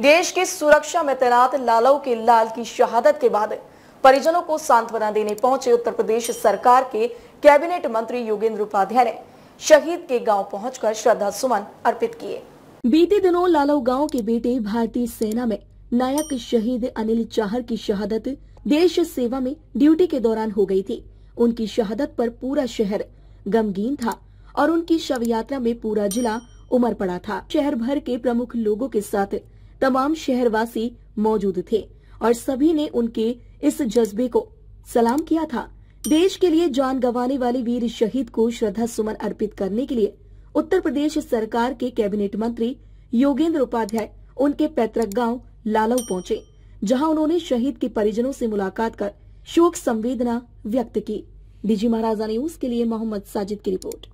देश के सुरक्षा में तैनात लालू के लाल की शहादत के बाद परिजनों को सांत्वना देने पहुंचे उत्तर प्रदेश सरकार के कैबिनेट मंत्री योगेंद्र उपाध्याय ने शहीद के गांव पहुंचकर श्रद्धा सुमन अर्पित किए बीते दिनों लालू गांव के बेटे भारतीय सेना में नायक शहीद अनिल चाहर की शहादत देश सेवा में ड्यूटी के दौरान हो गयी थी उनकी शहादत आरोप पूरा शहर गमगीन था और उनकी शव यात्रा में पूरा जिला उमर पड़ा था शहर भर के प्रमुख लोगों के साथ तमाम शहरवासी मौजूद थे और सभी ने उनके इस जज्बे को सलाम किया था देश के लिए जान गंवाने वाले वीर शहीद को श्रद्धा सुमन अर्पित करने के लिए उत्तर प्रदेश सरकार के कैबिनेट मंत्री योगेंद्र उपाध्याय उनके पैतृक गांव लालव पहुंचे जहां उन्होंने शहीद के परिजनों से मुलाकात कर शोक संवेदना व्यक्त की डीजी महाराजा न्यूज के लिए मोहम्मद साजिद की रिपोर्ट